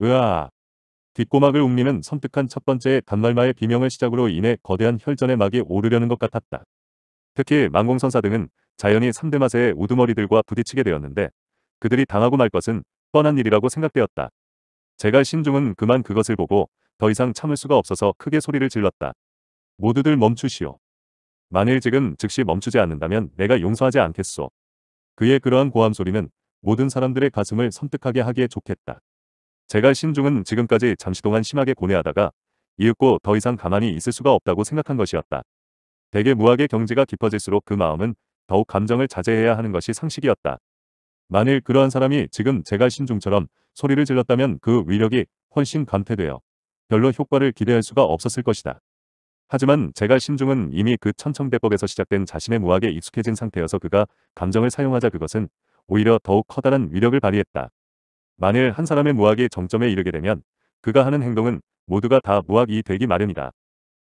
으아. 뒷고막을 움리는 선택한 첫 번째 단말마의 비명을 시작으로 인해 거대한 혈전의 막이 오르려는 것 같았다. 특히 망공선사 등은 자연히 3대 맛의 우두머리들과 부딪히게 되었는데 그들이 당하고 말 것은 뻔한 일이라고 생각되었다. 제가 신중은 그만 그것을 보고 더 이상 참을 수가 없어서 크게 소리를 질렀다. 모두들 멈추시오. 만일 지금 즉시 멈추지 않는다면 내가 용서하지 않겠소. 그의 그러한 고함 소리는 모든 사람들의 가슴을 섬뜩하게 하기에 좋겠다. 제가 신중은 지금까지 잠시 동안 심하게 고뇌하다가 이윽고 더 이상 가만히 있을 수가 없다고 생각한 것이었다. 대개 무학의 경지가 깊어질수록 그 마음은 더욱 감정을 자제해야 하는 것이 상식이었다. 만일 그러한 사람이 지금 제가 신중처럼 소리를 질렀다면 그 위력이 훨씬 감퇴되어 별로 효과를 기대할 수가 없었을 것이다. 하지만 제가 신중은 이미 그 천청대법에서 시작된 자신의 무학에 익숙해진 상태여서 그가 감정을 사용하자 그것은 오히려 더욱 커다란 위력을 발휘했다. 만일 한 사람의 무학이 정점에 이르게 되면 그가 하는 행동은 모두가 다 무학이 되기 마련이다.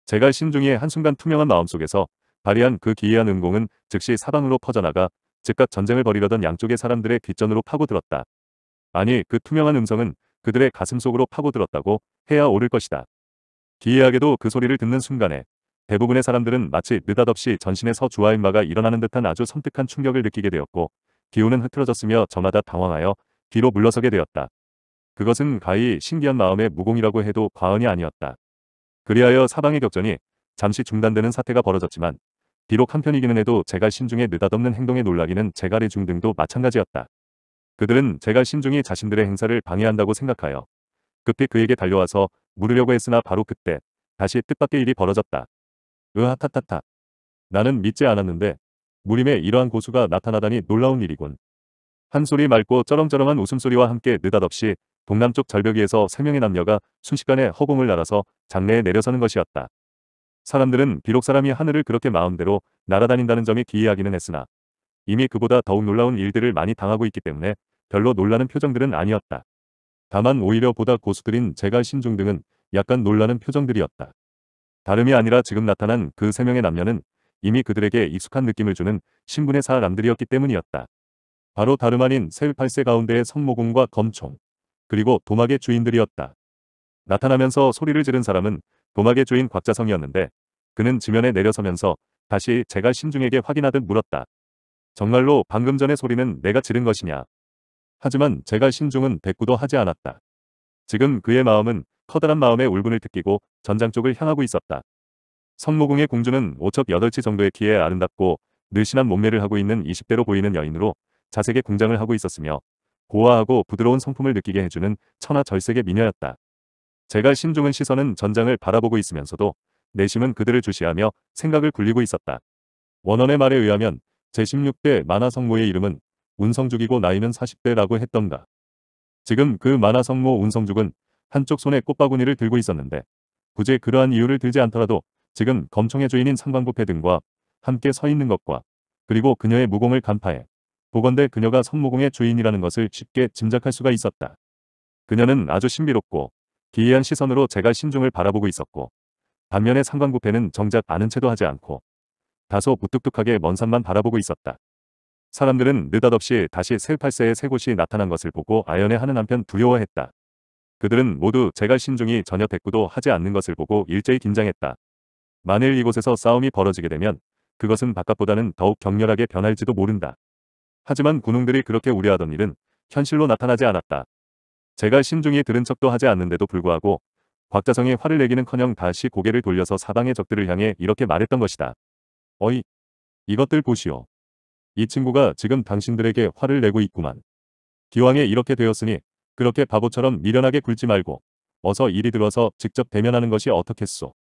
제가 신중이의 한순간 투명한 마음속에서 발휘한 그 기이한 은공은 즉시 사방으로 퍼져나가 즉각 전쟁을 벌이려던 양쪽의 사람들의 뒷전으로 파고들었다. 아니 그 투명한 음성은 그들의 가슴속으로 파고들었다고 해야 옳을 것이다. 기이하게도 그 소리를 듣는 순간에 대부분의 사람들은 마치 느닷없이 전신에서 주와인마가 일어나는 듯한 아주 섬뜩한 충격을 느끼게 되었고 기운은 흐트러졌으며 저마다 당황하여 뒤로 물러서게 되었다. 그것은 가히 신기한 마음의 무공이라고 해도 과언이 아니었다. 그리하여 사방의 격전이 잠시 중단되는 사태가 벌어졌지만 비록 한편이기는 해도 제갈 신중의 느닷없는 행동에 놀라기는 제갈의 중 등도 마찬가지였다. 그들은 제갈 신중이 자신들의 행사를 방해한다고 생각하여 급히 그에게 달려와서 물으려고 했으나 바로 그때 다시 뜻밖의 일이 벌어졌다. 으하타타타. 나는 믿지 않았는데 무림의 이러한 고수가 나타나다니 놀라운 일이군. 한 소리 맑고 쩌렁쩌렁한 웃음소리와 함께 느닷없이 동남쪽 절벽 위에서 3 명의 남녀가 순식간에 허공을 날아서 장내에 내려서는 것이었다. 사람들은 비록 사람이 하늘을 그렇게 마음대로 날아다닌다는 점이 기이하기는 했으나 이미 그보다 더욱 놀라운 일들을 많이 당하고 있기 때문에 별로 놀라는 표정들은 아니었다. 다만 오히려 보다 고수들인 제가 신중 등은 약간 놀라는 표정들이었다. 다름이 아니라 지금 나타난 그3 명의 남녀는 이미 그들에게 익숙한 느낌을 주는 신분의 사람들이었기 때문이었다. 바로 다름 아닌 셀8세 가운데의 성모공과 검총, 그리고 도막의 주인들이었다. 나타나면서 소리를 지른 사람은 도막의 주인 곽자성이었는데 그는 지면에 내려서면서 다시 제가 신중에게 확인하듯 물었다. 정말로 방금 전의 소리는 내가 지른 것이냐. 하지만 제가 신중은 대꾸도 하지 않았다. 지금 그의 마음은 커다란 마음의 울분을 듣기고 전장 쪽을 향하고 있었다. 성모궁의 공주는 5척 8치 정도의 키에 아름답고 느씬한 몸매를 하고 있는 20대로 보이는 여인으로 자색의 공장을 하고 있었으며 고아하고 부드러운 성품을 느끼게 해주는 천하절색의 미녀였다. 제가 신중은 시선은 전장을 바라보고 있으면서도 내심은 그들을 주시하며 생각을 굴리고 있었다. 원원의 말에 의하면 제16대 만화성모의 이름은 운성죽이고 나이는 40대라고 했던가. 지금 그 만화성모 운성죽은 한쪽 손에 꽃바구니를 들고 있었는데 굳이 그러한 이유를 들지 않더라도 지금 검총의 주인인 상방부패 등과 함께 서 있는 것과 그리고 그녀의 무공을 간파해 보건대 그녀가 선모공의 주인이라는 것을 쉽게 짐작할 수가 있었다. 그녀는 아주 신비롭고 기이한 시선으로 제가 신중을 바라보고 있었고 반면에 상관구패는 정작 아는 체도 하지 않고 다소 무뚝뚝하게 먼 산만 바라보고 있었다. 사람들은 느닷없이 다시 셀팔세의 세 곳이 나타난 것을 보고 아연해하는 한편 두려워했다. 그들은 모두 제갈 신중이 전혀 백구도 하지 않는 것을 보고 일제히 긴장했다. 만일 이곳에서 싸움이 벌어지게 되면 그것은 바깥보다는 더욱 격렬하게 변할지도 모른다. 하지만 군웅들이 그렇게 우려하던 일은 현실로 나타나지 않았다. 제가 신중히 들은 척도 하지 않는데도 불구하고 곽자성의 화를 내기는커녕 다시 고개를 돌려서 사방의 적들을 향해 이렇게 말했던 것이다. 어이, 이것들 보시오. 이 친구가 지금 당신들에게 화를 내고 있구만. 기왕에 이렇게 되었으니 그렇게 바보처럼 미련하게 굴지 말고 어서 이리 들어서 직접 대면하는 것이 어떻겠소.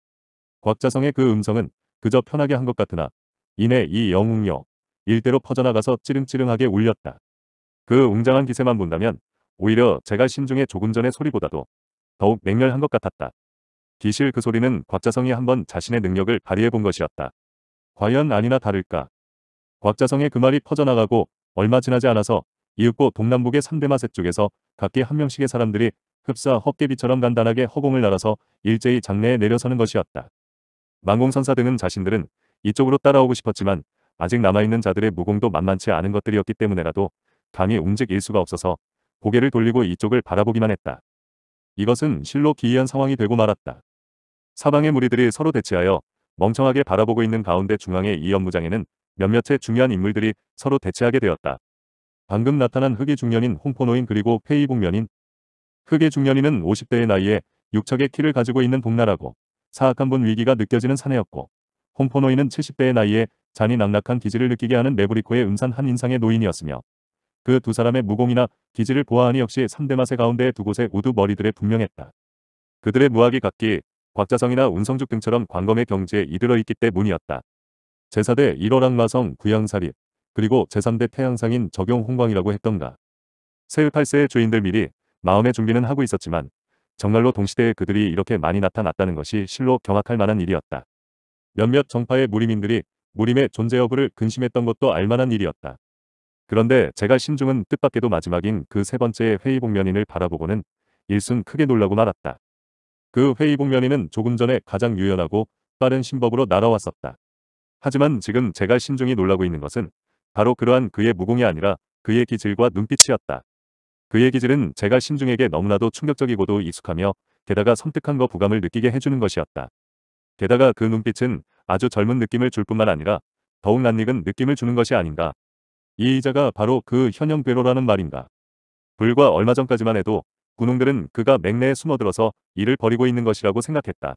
곽자성의 그 음성은 그저 편하게 한 것 같으나 이내 이 영웅녀 일대로 퍼져나가서 찌릉찌릉하게 울렸다. 그 웅장한 기세만 본다면 오히려 제가 신중에 조금 전의 소리보다도 더욱 맹렬한 것 같았다. 기실 그 소리는 곽자성이 한번 자신의 능력을 발휘해 본 것이었다. 과연 아니나 다를까. 곽자성의 그 말이 퍼져나가고 얼마 지나지 않아서 이윽고 동남북의 3대 마세 쪽에서 각기 한 명씩의 사람들이 흡사 헛개비처럼 간단하게 허공을 날아서 일제히 장내에 내려서는 것이었다. 망공선사 등은 자신들은 이쪽으로 따라오고 싶었지만 아직 남아있는 자들의 무공도 만만치 않은 것들이었기 때문에라도 감히 움직일 수가 없어서 고개를 돌리고 이쪽을 바라보기만 했다. 이것은 실로 기이한 상황이 되고 말았다. 사방의 무리들이 서로 대치하여 멍청하게 바라보고 있는 가운데 중앙의 이 연무장에는 몇몇의 중요한 인물들이 서로 대치하게 되었다. 방금 나타난 흑의 중년인 홍포노인 그리고 페이 북면인 흑의 중년인은 50대의 나이에 6척의 키를 가지고 있는 복나라고 사악한 분 위기가 느껴지는 사내였고 홍포노인은 70대의 나이에 잔이 낙낙한 기질을 느끼게 하는 메브리코의 은산한 인상의 노인이었으며 그 두 사람의 무공이나 기질을 보아하니 역시 3대 맛의 가운데 두 곳의 우두 머리들에 분명했다. 그들의 무학이 각기 곽자성이나 운성죽 등처럼 광검의 경지에 이르러 있기 때문이었다. 제4대 1호랑 마성 구양사립 그리고 제3대 태양상인 적용홍광이라고 했던가. 세일 8세의 주인들 미리 마음의 준비는 하고 있었지만 정말로 동시대에 그들이 이렇게 많이 나타났다는 것이 실로 경악할 만한 일이었다. 몇몇 정파의 무리민들이 무림의 존재 여부를 근심했던 것도 알만한 일이었다. 그런데 제가 신중은 뜻밖에도 마지막인 그 세 번째의 회의복면인을 바라보고는 일순 크게 놀라고 말았다. 그 회의복면인은 조금 전에 가장 유연하고 빠른 신법으로 날아왔었다. 하지만 지금 제가 신중히 놀라고 있는 것은 바로 그러한 그의 무공이 아니라 그의 기질과 눈빛이었다. 그의 기질은 제가 신중에게 너무나도 충격적이고도 익숙하며 게다가 섬뜩한 거 부감을 느끼게 해주는 것이었다. 게다가 그 눈빛은 아주 젊은 느낌을 줄 뿐만 아니라 더욱 낯익은 느낌을 주는 것이 아닌가. 이 이자가 바로 그현영 괴로라는 말인가. 불과 얼마 전까지만 해도 군웅들은 그가 맥내에 숨어들어서 일을 벌이고 있는 것이라고 생각했다.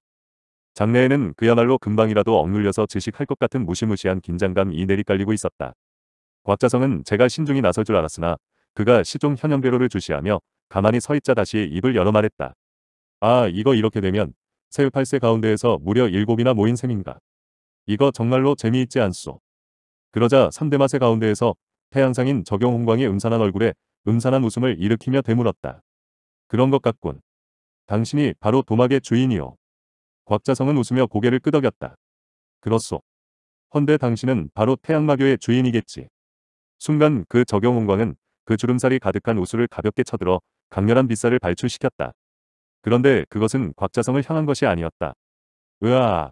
장래에는 그야말로 금방이라도 억눌려서 지식할것 같은 무시무시한 긴장감이 내리깔리고 있었다. 곽자성은 제가 신중히 나설 줄 알았으나 그가 시종 현영 괴로를 주시하며 가만히 서있자 다시 입을 열어 말했다. 아 이거 이렇게 되면 세 8세 가운데에서 무려 일곱이나 모인 셈인가. 이거 정말로 재미있지 않소. 그러자 3대 맛의 가운데에서 태양상인 적용홍광이 음산한 얼굴에 음산한 웃음을 일으키며 되물었다 그런 것 같군. 당신이 바로 도막의 주인이오. 곽자성은 웃으며 고개를 끄덕였다. 그렇소. 헌데 당신은 바로 태양마교의 주인이겠지. 순간 그 적용홍광은 그 주름살이 가득한 우수를 가볍게 쳐들어 강렬한 빗살을 발출시켰다. 그런데 그것은 곽자성을 향한 것이 아니었다. 으아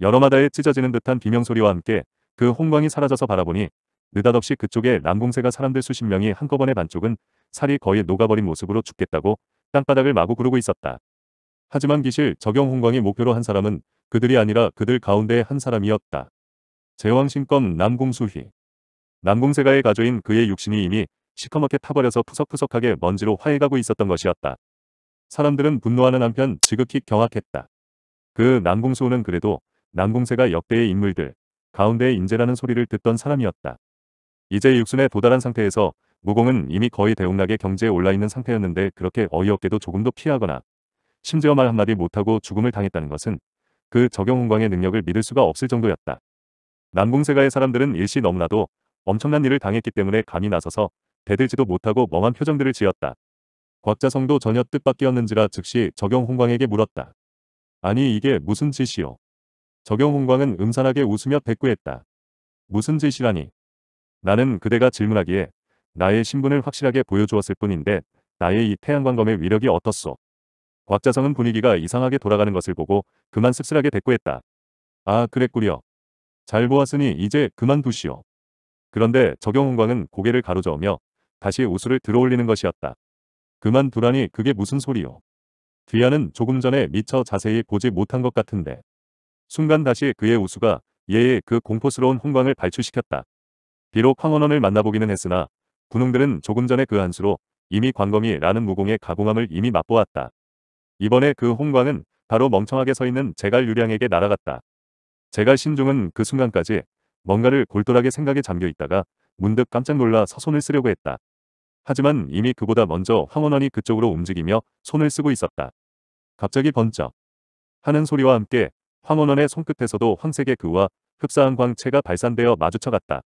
여러마다에 찢어지는 듯한 비명소리와 함께 그 홍광이 사라져서 바라보니 느닷없이 그쪽에 남궁새가 사람들 수십 명이 한꺼번에 반쪽은 살이 거의 녹아버린 모습으로 죽겠다고 땅바닥을 마구 구르고 있었다. 하지만 기실 적용 홍광이 목표로 한 사람은 그들이 아니라 그들 가운데의 한 사람이었다. 제왕신검 남궁수희. 남궁세가의 가조인 그의 육신이 이미 시커멓게 타버려서 푸석푸석하게 먼지로 화해가고 있었던 것이었다. 사람들은 분노하는 한편 지극히 경악했다. 그 남궁수호는 그래도 남궁세가 역대의 인물들 가운데의 인재라는 소리를 듣던 사람이었다. 이제 육순에 도달한 상태에서 무공은 이미 거의 대웅락의 경지에 올라있는 상태였는데 그렇게 어이없게도 조금도 피하거나 심지어 말 한마디 못하고 죽음을 당했다는 것은 그 적용홍광의 능력을 믿을 수가 없을 정도였다. 남궁세가의 사람들은 일시 너무나도 엄청난 일을 당했기 때문에 감이 나서서 대들지도 못하고 멍한 표정들을 지었다. 곽자성도 전혀 뜻밖이었는지라 즉시 적용홍광에게 물었다. 아니 이게 무슨 짓이오 적용훈광은 음산하게 웃으며 대꾸했다. 무슨 짓이라니. 나는 그대가 질문하기에 나의 신분을 확실하게 보여주었을 뿐인데 나의 이 태양광검의 위력이 어떻소? 곽자성은 분위기가 이상하게 돌아가는 것을 보고 그만 씁쓸하게 대꾸했다. 아 그랬구려. 잘 보았으니 이제 그만두시오. 그런데 적용훈광은 고개를 가로저으며 다시 우수를 들어올리는 것이었다. 그만두라니 그게 무슨 소리요. 뒤하는 조금 전에 미처 자세히 보지 못한 것 같은데. 순간 다시 그의 우수가 예의 그 공포스러운 홍광을 발출시켰다. 비록 황원원을 만나보기는 했으나 군웅들은 조금 전에 그 한수로 이미 광검이라는 무공의 가공함을 이미 맛보았다. 이번에 그 홍광은 바로 멍청하게 서 있는 제갈 유량에게 날아갔다. 제갈 신종은그 순간까지 뭔가를 골똘하게 생각에 잠겨 있다가 문득 깜짝 놀라 서손을 쓰려고 했다. 하지만 이미 그보다 먼저 황원원이 그쪽으로 움직이며 손을 쓰고 있었다. 갑자기 번쩍 하는 소리와 함께 황원원의 손끝에서도 황색의 그와 흡사한 광채가 발산되어 마주쳐갔다.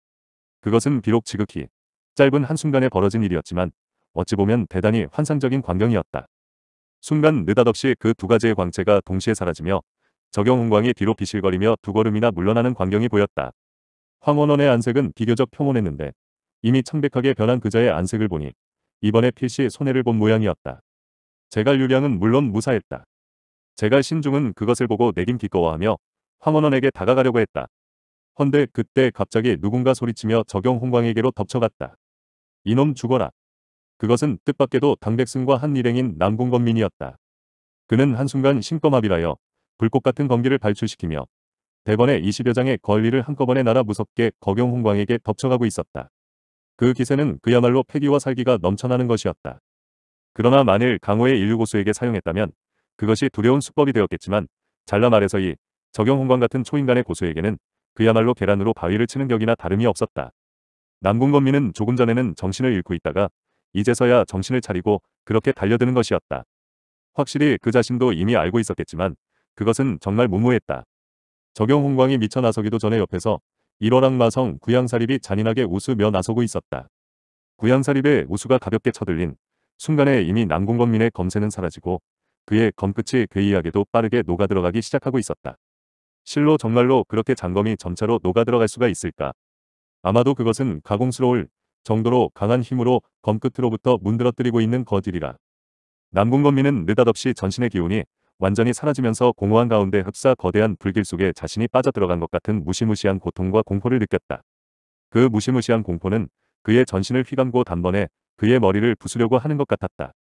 그것은 비록 지극히 짧은 한순간에 벌어진 일이었지만 어찌 보면 대단히 환상적인 광경이었다. 순간 느닷없이 그 두 가지의 광채가 동시에 사라지며 적용홍광이 뒤로 비실거리며 두 걸음이나 물러나는 광경이 보였다. 황원원의 안색은 비교적 평온했는데 이미 창백하게 변한 그자의 안색을 보니 이번에 필시 손해를 본 모양이었다. 제갈 유량은 물론 무사했다. 제가 신중은 그것을 보고 내긴 기꺼워하며 황원원에게 다가가려고 했다. 헌데 그때 갑자기 누군가 소리치며 적용 홍광에게로 덮쳐갔다. 이놈 죽어라. 그것은 뜻밖에도 당백승과 한 일행인 남궁건민이었다. 그는 한순간 신검합이라여 불꽃 같은 검기를 발출시키며 대번에 20여 장의 권리를 한꺼번에 날아 무섭게 거경 홍광에게 덮쳐가고 있었다. 그 기세는 그야말로 패기와 살기가 넘쳐나는 것이었다. 그러나 만일 강호의 인류 고수에게 사용했다면 그것이 두려운 수법이 되었겠지만 잘라말해서이적용홍광 같은 초인간의 고수에게는 그야말로 계란으로 바위를 치는 격이나 다름이 없었다. 남궁건민은 조금 전에는 정신을 잃고 있다가 이제서야 정신을 차리고 그렇게 달려드는 것이었다. 확실히 그 자신도 이미 알고 있었겠지만 그것은 정말 무모했다. 적용홍광이 미쳐 나서기도 전에 옆에서 일월랑마성 구양사립이 잔인하게 우수며 나서고 있었다. 구양사립의 우수가 가볍게 쳐들린 순간에 이미 남궁건민의 검세는 사라지고 그의 검끝이 괴이하게도 그 빠르게 녹아들어가기 시작하고 있었다. 실로 정말로 그렇게 장검이 점차로 녹아들어갈 수가 있을까? 아마도 그것은 가공스러울 정도로 강한 힘으로 검끝으로부터 문드러뜨리고 있는 거들이라 남궁건민은 느닷없이 전신의 기운이 완전히 사라지면서 공허한 가운데 흡사 거대한 불길 속에 자신이 빠져들어간 것 같은 무시무시한 고통과 공포를 느꼈다. 그 무시무시한 공포는 그의 전신을 휘감고 단번에 그의 머리를 부수려고 하는 것 같았다.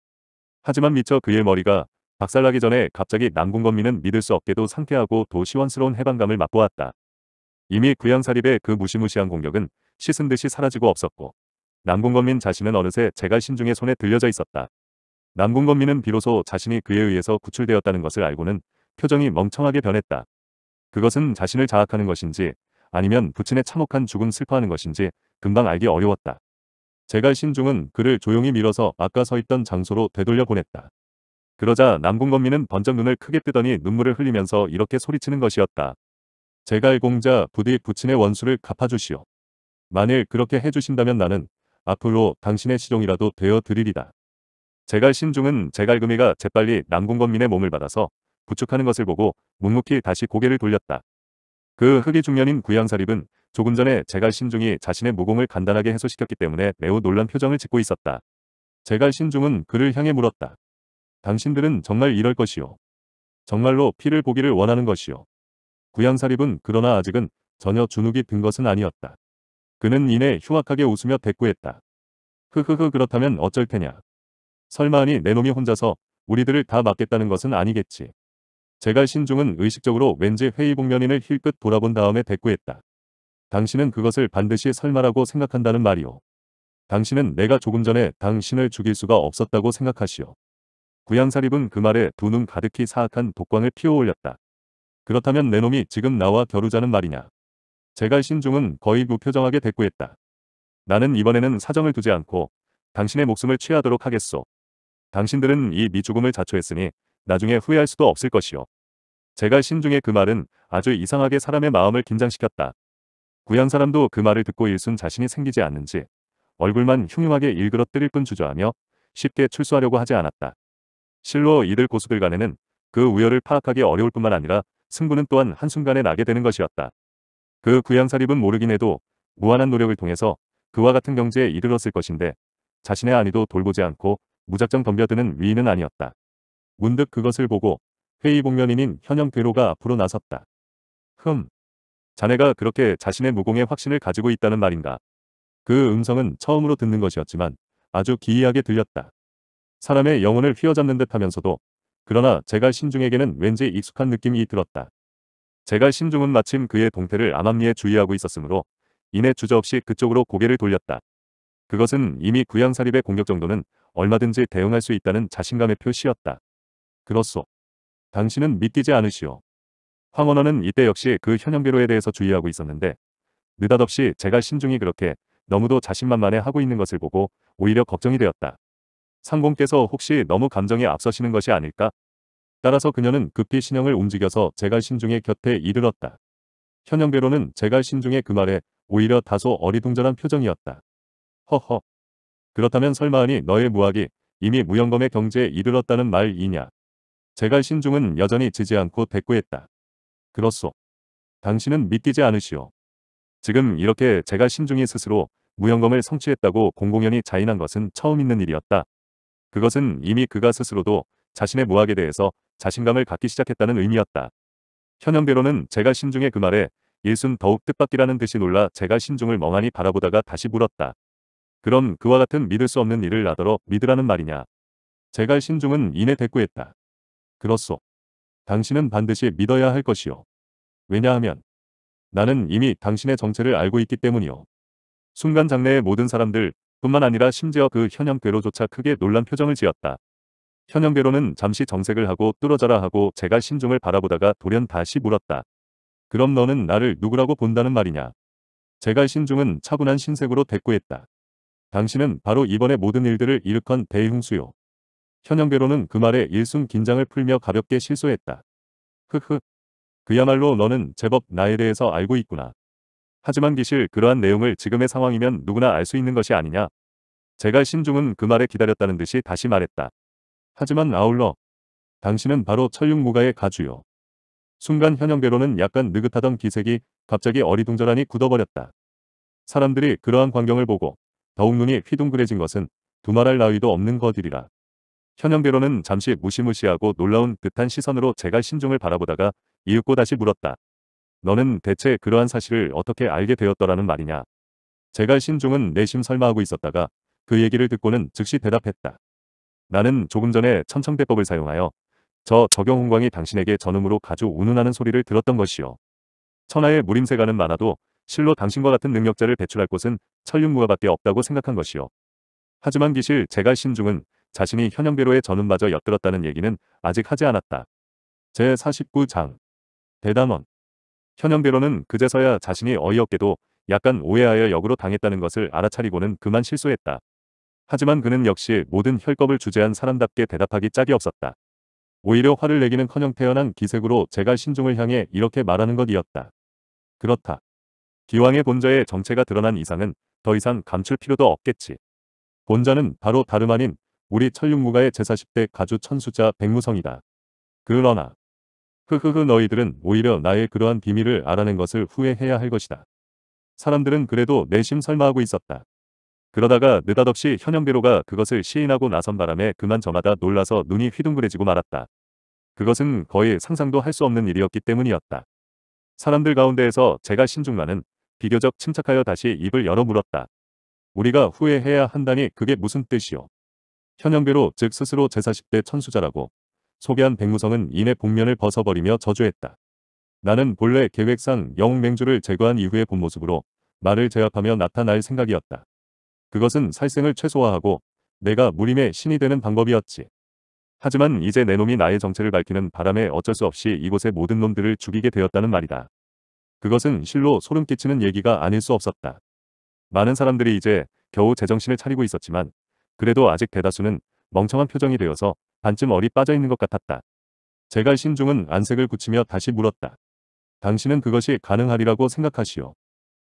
하지만 미처 그의 머리가 박살나기 전에 갑자기 남궁건민은 믿을 수 없게도 상쾌하고 도 시원스러운 해방감을 맛보았다. 이미 구양사립의 그 무시무시한 공격은 씻은 듯이 사라지고 없었고 남궁건민 자신은 어느새 제갈 신중의 손에 들려져 있었다. 남궁건민은 비로소 자신이 그에 의해서 구출되었다는 것을 알고는 표정이 멍청하게 변했다. 그것은 자신을 자악하는 것인지 아니면 부친의 참혹한 죽음 슬퍼하는 것인지 금방 알기 어려웠다. 제갈 신중은 그를 조용히 밀어서 아까 서 있던 장소로 되돌려 보냈다. 그러자 남궁건민은 번쩍 눈을 크게 뜨더니 눈물을 흘리면서 이렇게 소리치는 것이었다. 제갈 공자 부디 부친의 원수를 갚아주시오. 만일 그렇게 해주신다면 나는 앞으로 당신의 시종이라도 되어 드리리다. 제갈 신중은 제갈금이가 재빨리 남궁건민의 몸을 받아서 부축하는 것을 보고 묵묵히 다시 고개를 돌렸다. 그 흑이 중년인 구양사립은 조금 전에 제갈 신중이 자신의 무공을 간단하게 해소시켰기 때문에 매우 놀란 표정을 짓고 있었다. 제갈 신중은 그를 향해 물었다. 당신들은 정말 이럴 것이요. 정말로 피를 보기를 원하는 것이요. 구양사립은 그러나 아직은 전혀 주눅이 든 것은 아니었다. 그는 이내 흉악하게 웃으며 대꾸했다. 흐흐흐 그렇다면 어쩔 테냐. 설마 하니 내 놈이 혼자서 우리들을 다 막겠다는 것은 아니겠지. 제갈 신중은 의식적으로 왠지 회의복면인을 힐끗 돌아본 다음에 대꾸했다. 당신은 그것을 반드시 설마라고 생각한다는 말이오. 당신은 내가 조금 전에 당신을 죽일 수가 없었다고 생각하시오. 구양사립은 그 말에 두 눈 가득히 사악한 독광을 피워올렸다. 그렇다면 내놈이 지금 나와 겨루자는 말이냐. 제갈 신중은 거의 무표정하게 대꾸했다. 나는 이번에는 사정을 두지 않고 당신의 목숨을 취하도록 하겠소. 당신들은 이 미죽음을 자초했으니 나중에 후회할 수도 없을 것이오. 제갈 신중의 그 말은 아주 이상하게 사람의 마음을 긴장시켰다. 구양 사람도 그 말을 듣고 일순 자신이 생기지 않는지 얼굴만 흉흉하게 일그러뜨릴 뿐 주저하며 쉽게 출소하려고 하지 않았다. 실로 이들 고수들 간에는 그 우열을 파악하기 어려울 뿐만 아니라 승부는 또한 한순간에 나게 되는 것이었다. 그 구양사립은 모르긴 해도 무한한 노력을 통해서 그와 같은 경지에 이르렀을 것인데 자신의 안위도 돌보지 않고 무작정 덤벼드는 위인은 아니었다. 문득 그것을 보고 회의 복면인인 현영 괴로가 앞으로 나섰다. 흠. 자네가 그렇게 자신의 무공의 확신을 가지고 있다는 말인가. 그 음성은 처음으로 듣는 것이었지만 아주 기이하게 들렸다. 사람의 영혼을 휘어잡는 듯 하면서도 그러나 제갈 신중에게는 왠지 익숙한 느낌이 들었다. 제갈 신중은 마침 그의 동태를 암암리에 주의하고 있었으므로 이내 주저없이 그쪽으로 고개를 돌렸다. 그것은 이미 구양사립의 공격 정도는 얼마든지 대응할 수 있다는 자신감의 표시였다. 그렇소. 당신은 믿기지 않으시오. 황원원은 이때 역시 그현영비로에 대해서 주의하고 있었는데 느닷없이 제갈 신중이 그렇게 너무도 자신만만해 하고 있는 것을 보고 오히려 걱정이 되었다. 상공께서 혹시 너무 감정에 앞서시는 것이 아닐까? 따라서 그녀는 급히 신형을 움직여서 제갈 신중의 곁에 이르렀다. 현영배로는 제갈 신중의 그 말에 오히려 다소 어리둥절한 표정이었다. 허허. 그렇다면 설마하니 너의 무학이 이미 무영검의 경지에 이르렀다는 말이냐. 제갈 신중은 여전히 지지 않고 대꾸했다. 그렇소. 당신은 믿기지 않으시오. 지금 이렇게 제갈 신중이 스스로 무영검을 성취했다고 공공연히 자인한 것은 처음 있는 일이었다. 그것은 이미 그가 스스로도 자신의 무학에 대해서 자신감을 갖기 시작했다는 의미였다. 현영대로는 제가 신중에그 말에 일순 더욱 뜻밖이라는 듯이 놀라 제가 신중을 멍하니 바라보다가 다시 물었다. 그럼 그와 같은 믿을 수 없는 일을 나더러 믿으라는 말이냐. 제가 신중은 이내 대꾸했다. 그렇소. 당신은 반드시 믿어야 할 것이요. 왜냐하면 나는 이미 당신의 정체를 알고 있기 때문이요. 순간 장래의 모든 사람들 뿐만 아니라 심지어 그 현영괴로조차 크게 놀란 표정을 지었다. 현영괴로는 잠시 정색을 하고 뚫어져라 하고 제가 신중을 바라보다가 돌연 다시 물었다. 그럼 너는 나를 누구라고 본다는 말이냐? 제가 신중은 차분한 신색으로 대꾸했다. 당신은 바로 이번에 모든 일들을 일으킨 대흥수요. 현영괴로는 그 말에 일순 긴장을 풀며 가볍게 실소했다. 흐흐. 그야말로 너는 제법 나에 대해서 알고 있구나. 하지만 기실 그러한 내용을 지금의 상황이면 누구나 알 수 있는 것이 아니냐. 제가 신중은 그 말에 기다렸다는 듯이 다시 말했다. 하지만 아울러 당신은 바로 천육무가의 가주요. 순간 현영대로는 약간 느긋하던 기색이 갑자기 어리둥절하니 굳어버렸다. 사람들이 그러한 광경을 보고 더욱 눈이 휘둥그레진 것은 두말할 나위도 없는 것들이라. 현영대로는 잠시 무시무시하고 놀라운 듯한 시선으로 제가 신중을 바라보다가 이윽고 다시 물었다. 너는 대체 그러한 사실을 어떻게 알게 되었더라는 말이냐. 제갈 신중은 내심 설마하고 있었다가 그 얘기를 듣고는 즉시 대답했다. 나는 조금 전에 천청대법을 사용하여 저 적용홍광이 당신에게 전음으로 가주 운운하는 소리를 들었던 것이요. 천하의 무림세가는 많아도 실로 당신과 같은 능력자를 배출할 곳은 천륜무화밖에 없다고 생각한 것이요. 하지만 기실 제갈 신중은 자신이 현영배로의 전음마저 엿들었다는 얘기는 아직 하지 않았다. 제49장 대담원 현영대로는 그제서야 자신이 어이없게도 약간 오해하여 역으로 당했다는 것을 알아차리고는 그만 실수했다. 하지만 그는 역시 모든 혈겁을 주제한 사람답게 대답하기 짝이 없었다. 오히려 화를 내기는커녕 태어난 기색으로 제가 신중을 향해 이렇게 말하는 것이었다. 그렇다. 기왕의 본자의 정체가 드러난 이상은 더 이상 감출 필요도 없겠지. 본자는 바로 다름 아닌 우리 천륜무가의 제40대 가주 천수자 백무성이다. 그러나 흐흐흐 너희들은 오히려 나의 그러한 비밀을 알아낸 것을 후회해야 할 것이다. 사람들은 그래도 내심 설마하고 있었다. 그러다가 느닷없이 현영대로가 그것을 시인하고 나선 바람에 그만 저마다 놀라서 눈이 휘둥그레지고 말았다. 그것은 거의 상상도 할 수 없는 일이었기 때문이었다. 사람들 가운데에서 제가 신중만은 비교적 침착하여 다시 입을 열어 물었다. 우리가 후회해야 한다니 그게 무슨 뜻이오? 현영대로 즉 스스로 제40대 천수자라고 소개한 백무성은 이내 복면을 벗어버리며 저주했다. 나는 본래 계획상 영웅 맹주를 제거한 이후의 본 모습으로 말을 제압하며 나타날 생각이었다. 그것은 살생을 최소화하고 내가 무림의 신이 되는 방법이었지. 하지만 이제 내 놈이 나의 정체를 밝히는 바람에 어쩔 수 없이 이곳의 모든 놈들을 죽이게 되었다는 말이다. 그것은 실로 소름 끼치는 얘기가 아닐 수 없었다. 많은 사람들이 이제 겨우 제정신을 차리고 있었지만 그래도 아직 대다수는 멍청한 표정이 되어서 반쯤 얼이 빠져있는 것 같았다. 제갈 신중은 안색을 굳히며 다시 물었다. 당신은 그것이 가능하리라고 생각하시오.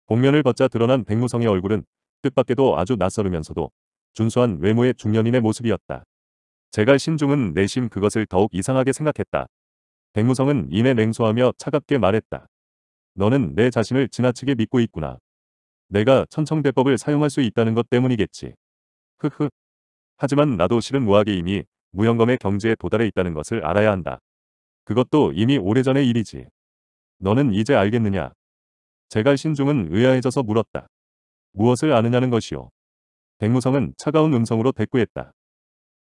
복면을 벗자 드러난 백무성의 얼굴은 뜻밖에도 아주 낯설으면서도 준수한 외모의 중년인의 모습이었다. 제갈 신중은 내심 그것을 더욱 이상하게 생각했다. 백무성은 이내 냉소하며 차갑게 말했다. 너는 내 자신을 지나치게 믿고 있구나. 내가 천청대법을 사용할 수 있다는 것 때문이겠지. 흐흐. 하지만 나도 실은 무하게 이미 무형검의 경지에 도달해 있다는 것을 알아야 한다. 그것도 이미 오래전의 일이지. 너는 이제 알겠느냐? 제갈 신중은 의아해져서 물었다. 무엇을 아느냐는 것이오. 백무성은 차가운 음성으로 대꾸했다.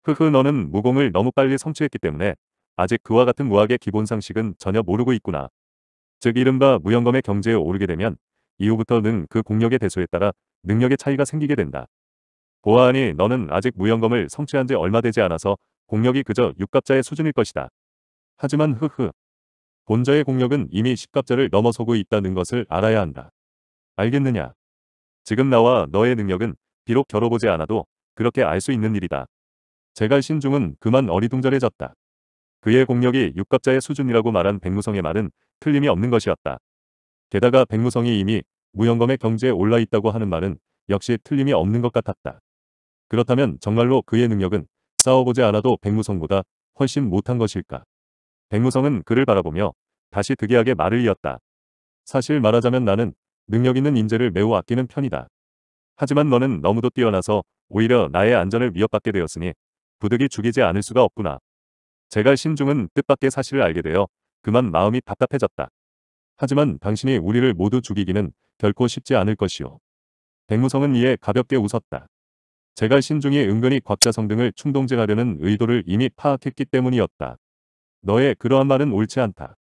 흐흐 너는 무공을 너무 빨리 성취했기 때문에 아직 그와 같은 무학의 기본 상식은 전혀 모르고 있구나. 즉 이른바 무형검의 경제에 오르게 되면 이후부터는 그 공력의 대소에 따라 능력의 차이가 생기게 된다. 보아하니 너는 아직 무형검을 성취한 지 얼마 되지 않아서 공력이 그저 육갑자의 수준일 것이다. 하지만 흐흐. 본자의 공력은 이미 10갑자를 넘어서고 있다는 것을 알아야 한다. 알겠느냐? 지금 나와 너의 능력은 비록 겨뤄보지 않아도 그렇게 알 수 있는 일이다. 제갈 신중은 그만 어리둥절해졌다. 그의 공력이 육갑자의 수준이라고 말한 백무성의 말은 틀림이 없는 것이었다. 게다가 백무성이 이미 무영검의 경지에 올라 있다고 하는 말은 역시 틀림이 없는 것 같았다. 그렇다면 정말로 그의 능력은 싸워보지 않아도 백무성보다 훨씬 못한 것일까. 백무성은 그를 바라보며 다시 득이하게 말을 이었다. 사실 말하자면 나는 능력 있는 인재를 매우 아끼는 편이다. 하지만 너는 너무도 뛰어나서 오히려 나의 안전을 위협받게 되었으니 부득이 죽이지 않을 수가 없구나. 제가 신중은 뜻밖의 사실을 알게 되어 그만 마음이 답답해졌다. 하지만 당신이 우리를 모두 죽이기는 결코 쉽지 않을 것이오. 백무성은 이에 가볍게 웃었다. 제가 신중히 은근히 곽자성 등을 충동질하려는 의도를 이미 파악했기 때문이었다. 너의 그러한 말은 옳지 않다.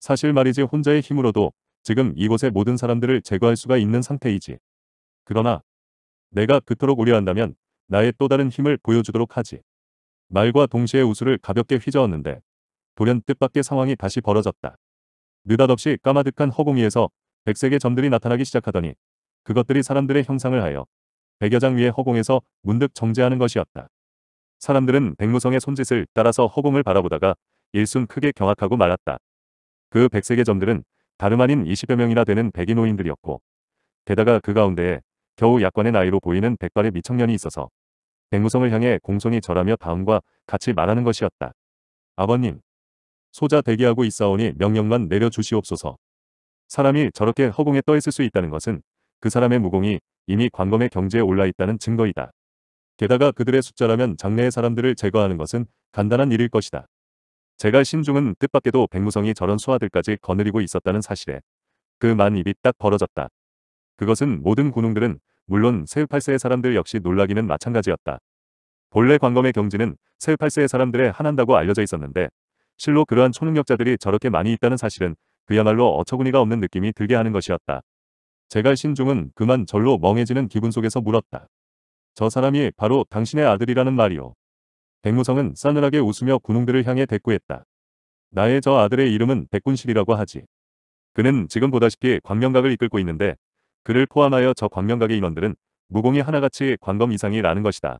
사실 말이지 혼자의 힘으로도 지금 이곳의 모든 사람들을 제거할 수가 있는 상태이지. 그러나 내가 그토록 우려한다면 나의 또 다른 힘을 보여주도록 하지. 말과 동시에 우수를 가볍게 휘저었는데 돌연 뜻밖의 상황이 다시 벌어졌다. 느닷없이 까마득한 허공위에서 백색의 점들이 나타나기 시작하더니 그것들이 사람들의 형상을 하여 백여장 위의 허공에서 문득 정제하는 것이었다. 사람들은 백무성의 손짓을 따라서 허공을 바라보다가 일순 크게 경악하고 말았다. 그 백색의점들은 다름 아닌 20여 명이나 되는 백인노인들이었고 게다가 그 가운데에 겨우 약관의 나이로 보이는 백발의 미청년이 있어서 백무성을 향해 공손히 절하며 다음과 같이 말하는 것이었다. 아버님, 소자 대기하고 있사오니 명령만 내려주시옵소서. 사람이 저렇게 허공에 떠있을 수 있다는 것은 그 사람의 무공이 이미 광검의 경지에 올라 있다는 증거이다. 게다가 그들의 숫자라면 장래의 사람들을 제거하는 것은 간단한 일일 것이다. 제가 신중은 뜻밖에도 백무성이 저런 소아들까지 거느리고 있었다는 사실에 그만 입이 딱 벌어졌다. 그것은 모든 군웅들은 물론 세우팔세의 사람들 역시 놀라기는 마찬가지였다. 본래 광검의 경지는 세우팔세의 사람들의 한한다고 알려져 있었는데 실로 그러한 초능력자들이 저렇게 많이 있다는 사실은 그야말로 어처구니가 없는 느낌이 들게 하는 것이었다. 제갈 신중은 그만 절로 멍해지는 기분 속에서 물었다. 저 사람이 바로 당신의 아들이라는 말이오. 백무성은 싸늘하게 웃으며 군웅들을 향해 대꾸했다. 나의 저 아들의 이름은 백군실이라고 하지. 그는 지금 보다시피 광명각을 이끌고 있는데 그를 포함하여 저 광명각의 인원들은 무공이 하나같이 광검 이상이라는 것이다.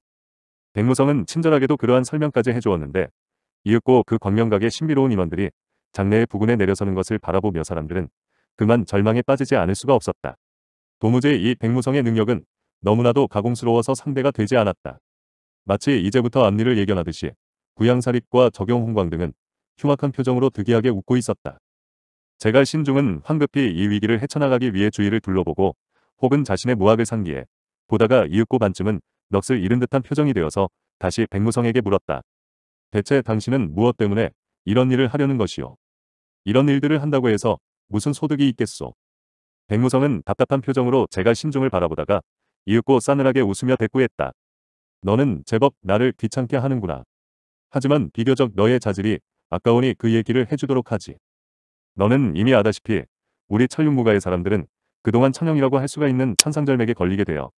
백무성은 친절하게도 그러한 설명까지 해주었는데 이윽고 그 광명각의 신비로운 인원들이 장래의 부근에 내려서는 것을 바라보며 사람들은 그만 절망에 빠지지 않을 수가 없었다. 도무지 이 백무성의 능력은 너무나도 가공스러워서 상대가 되지 않았다. 마치 이제부터 앞니를 예견하듯이 구양사립과 적용홍광 등은 흉악한 표정으로 득이하게 웃고 있었다. 제갈 신중은 황급히 이 위기를 헤쳐나가기 위해 주위를 둘러보고 혹은 자신의 무학을 상기해 보다가 이윽고 반쯤은 넋을 잃은 듯한 표정이 되어서 다시 백무성에게 물었다. 대체 당신은 무엇 때문에 이런 일을 하려는 것이요? 이런 일들을 한다고 해서 무슨 소득이 있겠소? 백무성은 답답한 표정으로 제가 신중을 바라보다가 이윽고 싸늘하게 웃으며 대꾸했다. 너는 제법 나를 귀찮게 하는구나. 하지만 비교적 너의 자질이 아까우니 그 얘기를 해주도록 하지. 너는 이미 아다시피 우리 철육무가의 사람들은 그동안 천형이라고 할 수가 있는 천상절맥에 걸리게 되어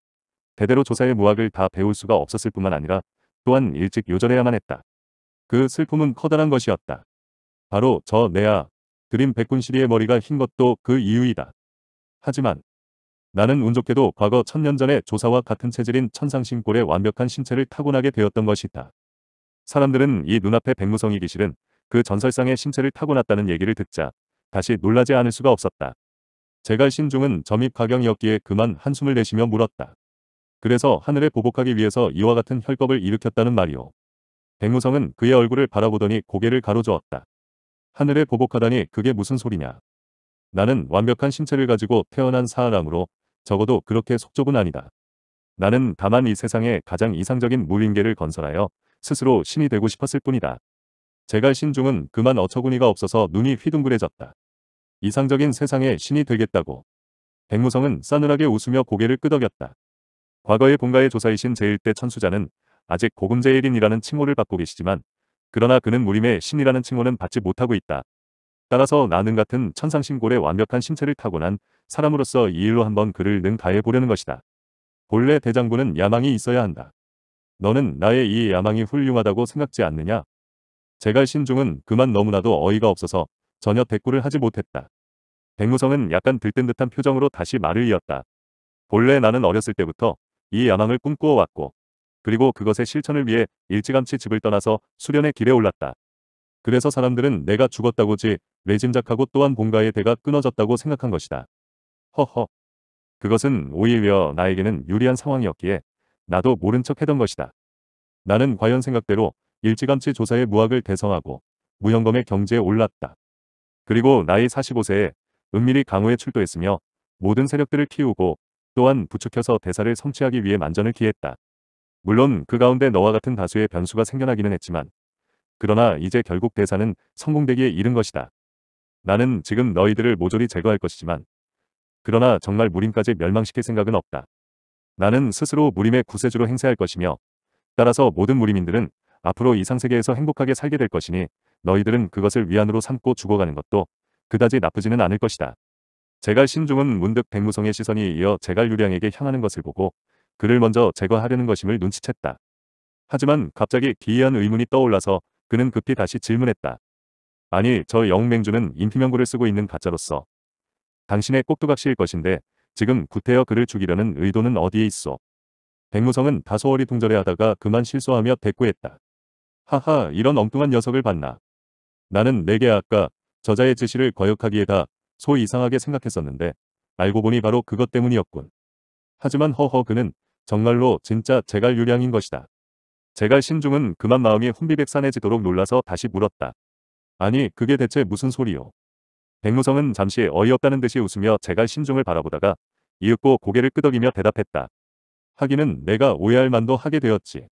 대대로 조사의 무학을 다 배울 수가 없었을 뿐만 아니라 또한 일찍 요절해야만 했다. 그 슬픔은 커다란 것이었다. 바로 저 내야 드림 백군시리의 머리가 흰 것도 그 이유이다. 하지만 나는 운 좋게도 과거 천년 전의 조사와 같은 체질인 천상신골의 완벽한 신체를 타고나게 되었던 것이다. 사람들은 이 눈앞에 백무성이 기실은 그 전설상의 신체를 타고났다는 얘기를 듣자 다시 놀라지 않을 수가 없었다. 제갈 신중은 점입 가경이었기에 그만 한숨을 내쉬며 물었다. 그래서 하늘에 보복하기 위해서 이와 같은 혈겁을 일으켰다는 말이오. 백무성은 그의 얼굴을 바라보더니 고개를 가로저었다. 하늘에 보복하다니 그게 무슨 소리냐. 나는 완벽한 신체를 가지고 태어난 사람으로 적어도 그렇게 속좁은 아니다. 나는 다만 이 세상에 가장 이상적인 무인계를 건설하여 스스로 신이 되고 싶었을 뿐이다. 제갈 신중은 그만 어처구니가 없어서 눈이 휘둥그레졌다. 이상적인 세상에 신이 되겠다고. 백무성은 싸늘하게 웃으며 고개를 끄덕였다. 과거의 본가의 조사이신 제1대 천수자는 아직 고금제일인이라는 칭호를 받고 계시지만 그러나 그는 무림의 신이라는 칭호는 받지 못하고 있다. 따라서 나는 같은 천상신골의 완벽한 신체를 타고난 사람으로서 이 일로 한번 그를 능가해 보려는 것이다. 본래 대장부는 야망이 있어야 한다. 너는 나의 이 야망이 훌륭하다고 생각지 않느냐? 제갈 신중은 그만 너무나도 어이가 없어서 전혀 대꾸를 하지 못했다. 백무성은 약간 들뜬 듯한 표정으로 다시 말을 이었다. 본래 나는 어렸을 때부터 이 야망을 꿈꾸어 왔고 그리고 그것의 실천을 위해 일찌감치 집을 떠나서 수련의 길에 올랐다. 그래서 사람들은 내가 죽었다고지 레짐작하고 또한 본가의 대가 끊어졌다고 생각한 것이다. 허허. 그것은 오히려 나에게는 유리한 상황이었기에 나도 모른 척 했던 것이다. 나는 과연 생각대로 일찌감치 조사의 무학을 대성하고 무형검의 경지에 올랐다. 그리고 나이 45세에 은밀히 강호에 출도했으며 모든 세력들을 키우고 또한 부축해서 대사를 성취하기 위해 만전을 기했다. 물론 그 가운데 너와 같은 다수의 변수가 생겨나기는 했지만 그러나 이제 결국 대사는 성공되기에 이른 것이다. 나는 지금 너희들을 모조리 제거할 것이지만 그러나 정말 무림까지 멸망시킬 생각은 없다. 나는 스스로 무림의 구세주로 행세할 것이며 따라서 모든 무림인들은 앞으로 이 상세계에서 행복하게 살게 될 것이니 너희들은 그것을 위안으로 삼고 죽어가는 것도 그다지 나쁘지는 않을 것이다. 제갈 신중은 문득 백무성의 시선이 이어 제갈 유량에게 향하는 것을 보고 그를 먼저 제거하려는 것임을 눈치챘다. 하지만 갑자기 기이한 의문이 떠올라서 그는 급히 다시 질문했다. 아니 저 영맹주는 인티명구를 쓰고 있는 가짜로서 당신의 꼭두각시일 것인데 지금 구태여 그를 죽이려는 의도는 어디에 있어. 백무성은 다소 어리둥절해하다가 그만 실소하며 대꾸했다. 하하 이런 엉뚱한 녀석을 봤나. 나는 내게 아까 저자의 지시를 거역하기에다 소 이상하게 생각했었는데 알고 보니 바로 그것 때문이었군. 하지만 허허 그는 정말로 진짜 제갈 유량인 것이다. 제갈 신중은 그만 마음이 혼비백산해지도록 놀라서 다시 물었다. 아니 그게 대체 무슨 소리요. 백무성은 잠시 어이없다는 듯이 웃으며 제갈 신중을 바라보다가 이윽고 고개를 끄덕이며 대답했다. 하기는 내가 오해할 만도 하게 되었지.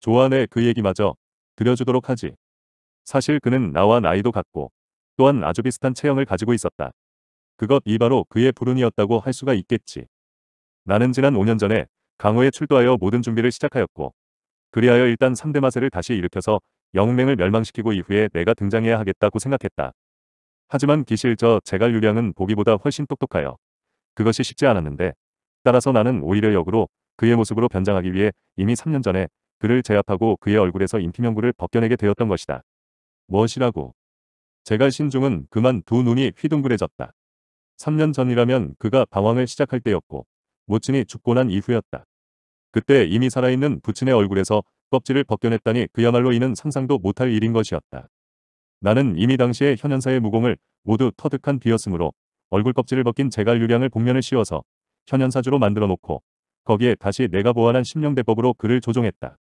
조안의 그 얘기마저 들려주도록 하지. 사실 그는 나와 나이도 같고 또한 아주 비슷한 체형을 가지고 있었다. 그것 이 바로 그의 불운이었다고 할 수가 있겠지. 나는 지난 5년 전에 강호에 출두하여 모든 준비를 시작하였고 그리하여 일단 상대마세를 다시 일으켜서 영웅맹을 멸망시키고 이후에 내가 등장해야 하겠다고 생각했다. 하지만 기실 저 제갈 유량은 보기보다 훨씬 똑똑하여 그것이 쉽지 않았는데 따라서 나는 오히려 역으로 그의 모습으로 변장하기 위해 이미 3년 전에 그를 제압하고 그의 얼굴에서 인피명부를 벗겨내게 되었던 것이다. 무엇이라고? 제갈 신중은 그만 두 눈이 휘둥그레졌다. 3년 전이라면 그가 방황을 시작할 때였고 모친이 죽고 난 이후였다. 그때 이미 살아있는 부친의 얼굴에서 껍질을 벗겨냈다니 그야말로 이는 상상도 못할 일인 것이었다. 나는 이미 당시에 현현사의 무공을 모두 터득한 비었으므로 얼굴 껍질을 벗긴 제갈 유량을 복면을 씌워서 현현사주로 만들어 놓고 거기에 다시 내가 보완한 심령대법으로 그를 조종했다.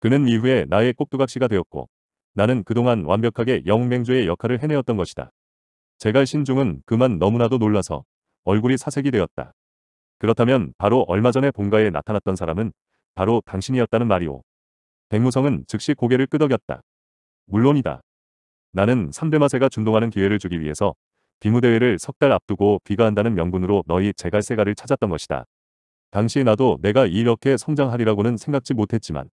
그는 이후에 나의 꼭두각시가 되었고 나는 그동안 완벽하게 영웅맹주의 역할을 해내었던 것이다. 제갈 신중은 그만 너무나도 놀라서 얼굴이 사색이 되었다. 그렇다면 바로 얼마 전에 본가에 나타났던 사람은 바로 당신이었다는 말이오. 백무성은 즉시 고개를 끄덕였다. 물론이다. 나는 3대 마세가 준동하는 기회를 주기 위해서 비무대회를 석 달 앞두고 귀가한다는 명분으로 너희 제갈세가를 찾았던 것이다. 당시 나도 내가 이렇게 성장하리라고는 생각지 못했지만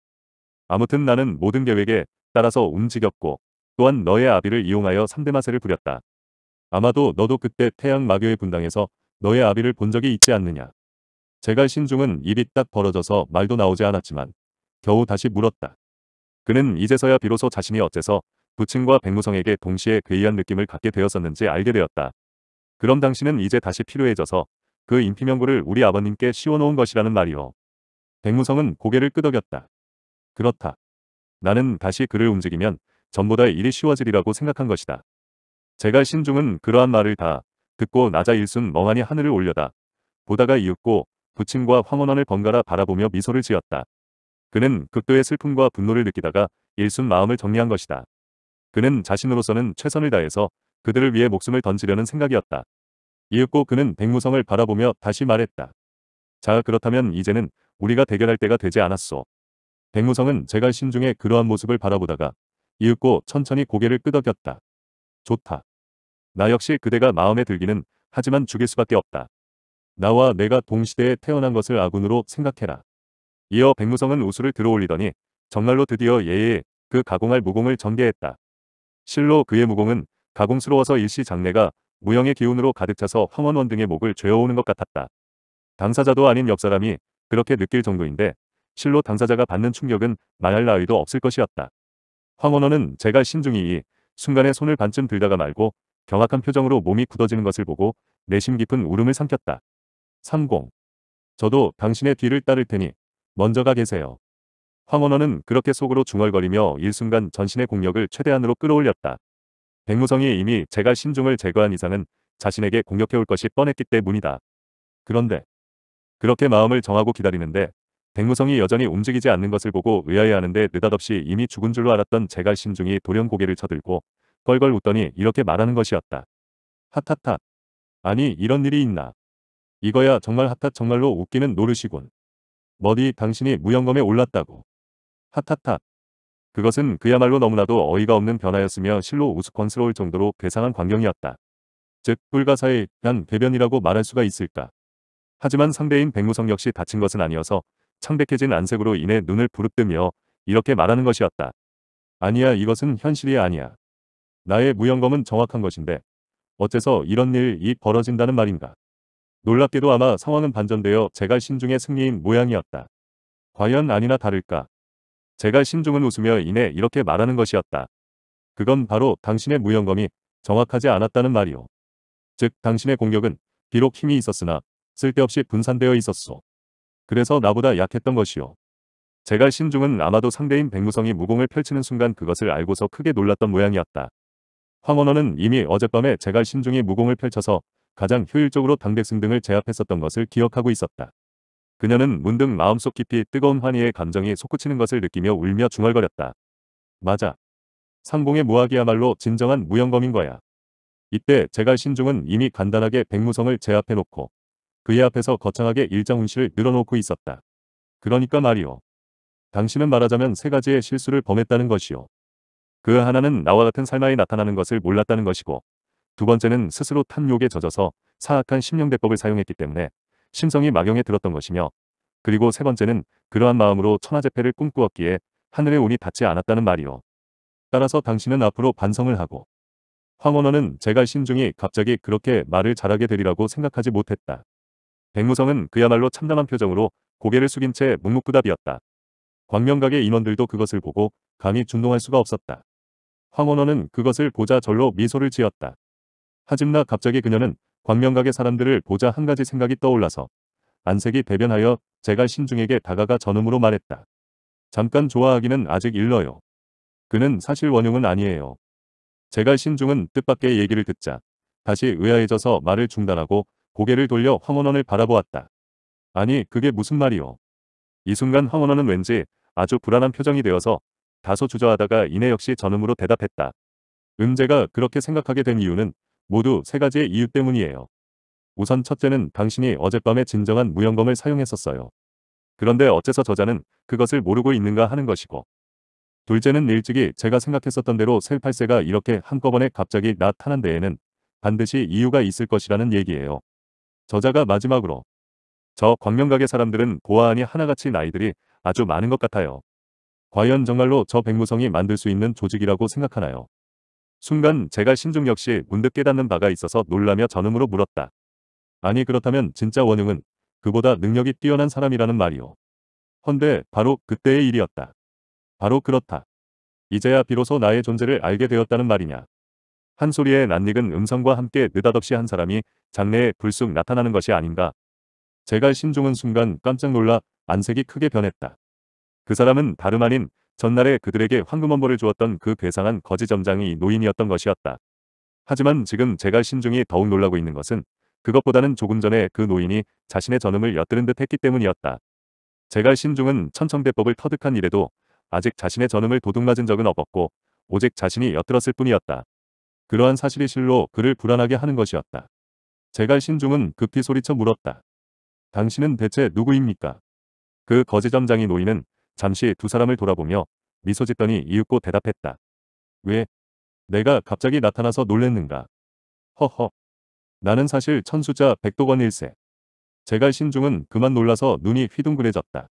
아무튼 나는 모든 계획에 따라서 움직였고 또한 너의 아비를 이용하여 3대 마세를 부렸다. 아마도 너도 그때 태양 마교의 분당에서 너의 아비를 본 적이 있지 않느냐. 제갈 신중은 입이 딱 벌어져서 말도 나오지 않았지만 겨우 다시 물었다. 그는 이제서야 비로소 자신이 어째서 부친과 백무성에게 동시에 괴이한 느낌을 갖게 되었었는지 알게 되었다. 그럼 당신은 이제 다시 필요해져서 그 인피명구를 우리 아버님께 씌워놓은 것이라는 말이오. 백무성은 고개를 끄덕였다. 그렇다. 나는 다시 그를 움직이면 전보다 일이 쉬워지리라고 생각한 것이다. 제가 신중은 그러한 말을 다 듣고 나자 일순 멍하니 하늘을 올려다 보다가 이윽고 부친과 황원원을 번갈아 바라보며 미소를 지었다. 그는 극도의 슬픔과 분노를 느끼다가 일순 마음을 정리한 것이다. 그는 자신으로서는 최선을 다해서 그들을 위해 목숨을 던지려는 생각이었다. 이윽고 그는 백무성을 바라보며 다시 말했다. 자 그렇다면 이제는 우리가 대결할 때가 되지 않았소. 백무성은 제갈 신중에 그러한 모습을 바라보다가 이윽고 천천히 고개를 끄덕였다. 좋다. 나 역시 그대가 마음에 들기는 하지만 죽일 수밖에 없다. 나와 내가 동시대에 태어난 것을 아군으로 생각해라. 이어 백무성은 우수를 들어올리더니 정말로 드디어 예의 그 가공할 무공을 전개했다. 실로 그의 무공은 가공스러워서 일시 장래가 무형의 기운으로 가득 차서 황원원 등의 목을 죄어오는 것 같았다. 당사자도 아닌 옆사람이 그렇게 느낄 정도인데 실로 당사자가 받는 충격은 말할 나위도 없을 것이었다. 황원원은 제가 신중히 이 순간에 손을 반쯤 들다가 말고 경악한 표정으로 몸이 굳어지는 것을 보고 내심 깊은 울음을 삼켰다. 30. 저도 당신의 뒤를 따를 테니 먼저 가 계세요. 황원원은 그렇게 속으로 중얼거리며 일순간 전신의 공력을 최대한으로 끌어올렸다. 백무성이 이미 제갈 신중을 제거한 이상은 자신에게 공격해올 것이 뻔했기 때문이다. 그런데 그렇게 마음을 정하고 기다리는데 백무성이 여전히 움직이지 않는 것을 보고 의아해하는데 느닷없이 이미 죽은 줄로 알았던 제갈 신중이 돌연 고개를 쳐들고 껄껄 웃더니 이렇게 말하는 것이었다. 핫핫핫. 아니 이런 일이 있나. 이거야 정말 핫핫 정말로 웃기는 노릇이군. 머디 당신이 무용검에 올랐다고. 핫핫핫. 그것은 그야말로 너무나도 어이가 없는 변화였으며 실로 우스꽝스러울 정도로 괴상한 광경이었다. 즉 불가사의 난배변이라고 말할 수가 있을까. 하지만 상대인 백무성 역시 다친 것은 아니어서 창백해진 안색으로 인해 눈을 부릅뜨며 이렇게 말하는 것이었다. 아니야 이것은 현실이 아니야. 나의 무용검은 정확한 것인데 어째서 이런 일이 벌어진다는 말인가. 놀랍게도 아마 상황은 반전되어 제갈 신중의 승리인 모양이었다. 과연 아니나 다를까. 제갈 신중은 웃으며 이내 이렇게 말하는 것이었다. 그건 바로 당신의 무용검이 정확하지 않았다는 말이오. 즉 당신의 공격은 비록 힘이 있었으나 쓸데없이 분산되어 있었소. 그래서 나보다 약했던 것이오. 제갈 신중은 아마도 상대인 백무성이 무공을 펼치는 순간 그것을 알고서 크게 놀랐던 모양이었다. 황원원는 이미 어젯밤에 제갈 신중이 무공을 펼쳐서 가장 효율적으로 당백승 등을 제압했었던 것을 기억하고 있었다. 그녀는 문득 마음속 깊이 뜨거운 환희의 감정이 솟구치는 것을 느끼며 울며 중얼거렸다. 맞아. 상봉의 무학이야말로 진정한 무용검인 거야. 이때 제갈 신중은 이미 간단하게 백무성을 제압해놓고 그의 앞에서 거창하게 일장훈실을 늘어놓고 있었다. 그러니까 말이오. 당신은 말하자면 세 가지의 실수를 범했다는 것이오. 그 하나는 나와 같은 삶아에 나타나는 것을 몰랐다는 것이고 두 번째는 스스로 탐욕에 젖어서 사악한 심령대법을 사용했기 때문에 심성이 막경해 들었던 것이며 그리고 세 번째는 그러한 마음으로 천하재패를 꿈꾸었기에 하늘의 운이 닿지 않았다는 말이오 따라서 당신은 앞으로 반성을 하고 황원원은 제가 신중이 갑자기 그렇게 말을 잘하게 되리라고 생각하지 못했다. 백무성은 그야말로 참담한 표정으로 고개를 숙인 채 묵묵부답이었다. 광명각의 인원들도 그것을 보고 감히 준동할 수가 없었다. 황원원은 그것을 보자 절로 미소를 지었다. 하지만 갑자기 그녀는 광명각의 사람들을 보자 한 가지 생각이 떠올라서 안색이 대변하여 제가 신중에게 다가가 전음으로 말했다. 잠깐 좋아하기는 아직 일러요. 그는 사실 원흉은 아니에요. 제가 신중은 뜻밖의 얘기를 듣자 다시 의아해져서 말을 중단하고 고개를 돌려 황원원을 바라보았다. 아니 그게 무슨 말이오. 이 순간 황원원은 왠지 아주 불안한 표정이 되어서 다소 주저하다가 이내 역시 전음으로 대답했다. 음제가 그렇게 생각하게 된 이유는 모두 세 가지의 이유 때문이에요. 우선 첫째는 당신이 어젯밤에 진정한 무연검을 사용했었어요. 그런데 어째서 저자는 그것을 모르고 있는가 하는 것이고 둘째는 일찍이 제가 생각했었던 대로 셀팔세가 이렇게 한꺼번에 갑자기 나타난 데에는 반드시 이유가 있을 것이라는 얘기예요. 저자가 마지막으로 저 광명각의 사람들은 보아하니 하나같이 나이들이 아주 많은 것 같아요. 과연 정말로 저 백무성이 만들 수 있는 조직이라고 생각하나요? 순간 제가 신중 역시 문득 깨닫는 바가 있어서 놀라며 전음으로 물었다. 아니 그렇다면 진짜 원흥은 그보다 능력이 뛰어난 사람이라는 말이오. 헌데 바로 그때의 일이었다. 바로 그렇다. 이제야 비로소 나의 존재를 알게 되었다는 말이냐. 한 소리에 낯익은 음성과 함께 느닷없이 한 사람이 장래에 불쑥 나타나는 것이 아닌가. 제가 신중은 순간 깜짝 놀라 안색이 크게 변했다. 그 사람은 다름 아닌 전날에 그들에게 황금원보를 주었던 그 괴상한 거지 점장이 노인이었던 것이었다. 하지만 지금 제갈신중이 더욱 놀라고 있는 것은 그것보다는 조금 전에 그 노인이 자신의 전음을 엿들은 듯 했기 때문이었다. 제갈 신중은 천청대법을 터득한 이래도 아직 자신의 전음을 도둑맞은 적은 없었고 오직 자신이 엿들었을 뿐이었다. 그러한 사실이 실로 그를 불안하게 하는 것이었다. 제갈 신중은 급히 소리쳐 물었다. 당신은 대체 누구입니까? 그 거지점장이 노인은 잠시 두 사람을 돌아보며 미소 짓더니 이윽고 대답했다. 왜? 내가 갑자기 나타나서 놀랬는가? 허허. 나는 사실 천수자 백도건일세 제갈 신중은 그만 놀라서 눈이 휘둥그레졌다.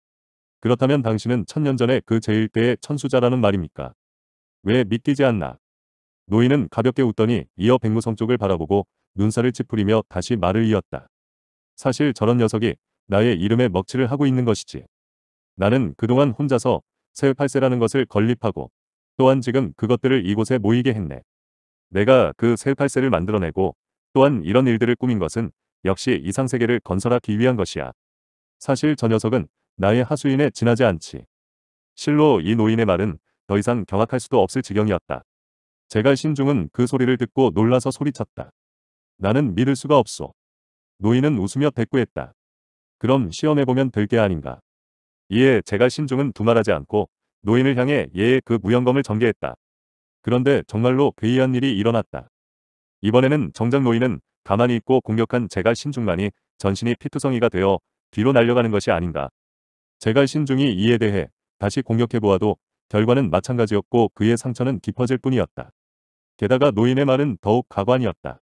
그렇다면 당신은 천년 전에 그 제일 대의 천수자라는 말입니까? 왜 믿기지 않나? 노인은 가볍게 웃더니 이어 백무성 쪽을 바라보고 눈살을 찌푸리며 다시 말을 이었다. 사실 저런 녀석이 나의 이름에 먹칠을 하고 있는 것이지. 나는 그동안 혼자서 새팔세라는 것을 건립하고 또한 지금 그것들을 이곳에 모이게 했네. 내가 그새팔세를 만들어내고 또한 이런 일들을 꾸민 것은 역시 이상세계를 건설하기 위한 것이야. 사실 저 녀석은 나의 하수인에 지나지 않지. 실로 이 노인의 말은 더 이상 경악할 수도 없을 지경이었다. 제가 신중은 그 소리를 듣고 놀라서 소리쳤다. 나는 믿을 수가 없소. 노인은 웃으며 대꾸했다. 그럼 시험해보면 될 게 아닌가. 이에 제가 신중은 두말하지 않고 노인을 향해 예의 그 무연검을 전개했다. 그런데 정말로 괴이한 일이 일어났다. 이번에는 정작 노인은 가만히 있고 공격한 제가 신중만이 전신이 피투성이가 되어 뒤로 날려가는 것이 아닌가. 제가 신중이 이에 대해 다시 공격해보아도 결과는 마찬가지였고 그의 상처는 깊어질 뿐이었다. 게다가 노인의 말은 더욱 가관이었다.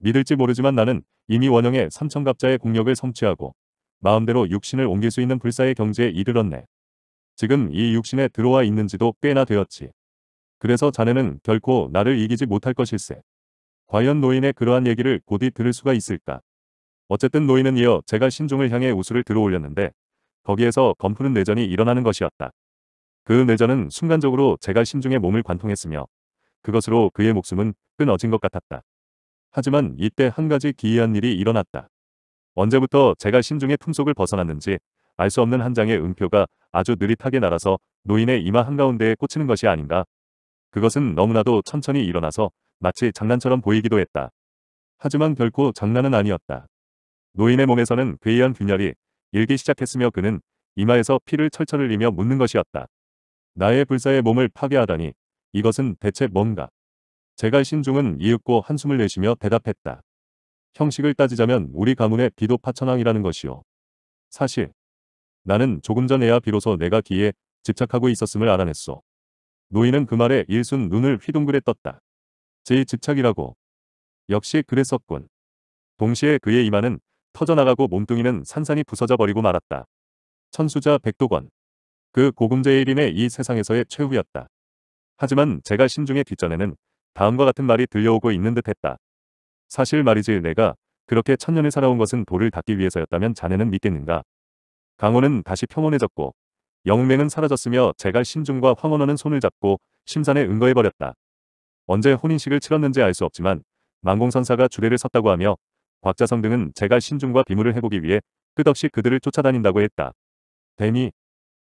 믿을지 모르지만 나는 이미 원형의 삼천갑자의 공력을 성취하고 마음대로 육신을 옮길 수 있는 불사의 경지에 이르렀네. 지금 이 육신에 들어와 있는지도 꽤나 되었지. 그래서 자네는 결코 나를 이기지 못할 것일세. 과연 노인의 그러한 얘기를 곧이 들을 수가 있을까? 어쨌든 노인은 이어 제가 신중을 향해 우수를 들어올렸는데 거기에서 검푸른 내전이 일어나는 것이었다. 그 내전은 순간적으로 제가 신중의 몸을 관통했으며 그것으로 그의 목숨은 끊어진 것 같았다. 하지만 이때 한 가지 기이한 일이 일어났다. 언제부터 제가 신중의 품속을 벗어났는지 알 수 없는 한 장의 은표가 아주 느릿하게 날아서 노인의 이마 한가운데에 꽂히는 것이 아닌가. 그것은 너무나도 천천히 일어나서 마치 장난처럼 보이기도 했다. 하지만 결코 장난은 아니었다. 노인의 몸에서는 괴이한 균열이 일기 시작했으며 그는 이마에서 피를 철철 흘리며 묻는 것이었다. 나의 불사의 몸을 파괴하다니 이것은 대체 뭔가? 제가 신중은 이윽고 한숨을 내쉬며 대답했다. 형식을 따지자면 우리 가문의 비도 파천왕이라는 것이요. 사실 나는 조금 전에야 비로소 내가 기에 집착하고 있었음을 알아냈소. 노인은 그 말에 일순 눈을 휘둥그레 떴다. 제 집착이라고. 역시 그랬었군. 동시에 그의 이마는 터져나가고 몸뚱이는 산산이 부서져 버리고 말았다. 천수자 백도건. 그 고금제의 일인의이 세상에서의 최후였다. 하지만 제가 신중에 뒷전에는 다음과 같은 말이 들려오고 있는 듯했다. 사실 말이지 내가 그렇게 천년을 살아온 것은 돌을 닦기 위해서였다면 자네는 믿겠는가. 강호는 다시 평온해졌고 영웅맹은 사라졌으며 제갈 신중과 황원원은 손을 잡고 심산에 응거해버렸다. 언제 혼인식을 치렀는지 알 수 없지만 만공선사가 주례를 섰다고 하며 곽자성 등은 제갈 신중과 비무를 해보기 위해 끝없이 그들을 쫓아다닌다고 했다. 뱀이